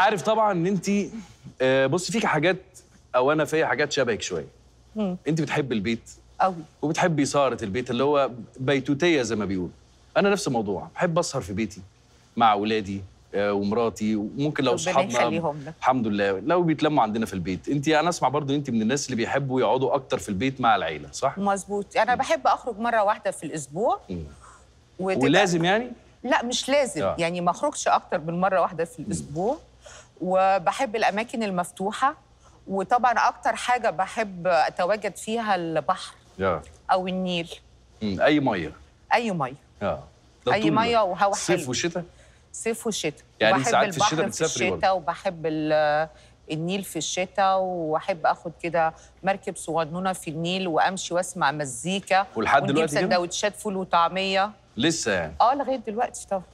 عارف طبعا ان انت آه، بصي فيكي حاجات او انا فيا حاجات شبهك شويه انت بتحبي البيت قوي وبتحبي صارة البيت اللي هو بيتوتيه زي ما بيقولوا انا نفس الموضوع بحب اسهر في بيتي مع اولادي آه، ومراتي وممكن لو صحابنا الحمد لله لو بيتلموا عندنا في البيت انت انا اسمع برضو انت من الناس اللي بيحبوا يقعدوا اكتر في البيت مع العيله صح مظبوط انا بحب اخرج مره واحده في الاسبوع ولازم يعني لا مش لازم آه. يعني ما اخرجش اكتر من مره واحده في الاسبوع وبحب الاماكن المفتوحه وطبعا اكتر حاجه بحب اتواجد فيها البحر yeah. او النيل مم. اي ميه اي ميه yeah. اي ميه وهواء حلو صيف وشتاء صيف وشتاء يعني ساعات في الشتاء في الشتاء وبحب النيل في الشتاء واحب اخد كده مركب صغنونه في النيل وامشي واسمع مزيكا ولحد دلوقتي سندوتشات فول وطعميه لسه يعني اه لغايه دلوقتي طبعا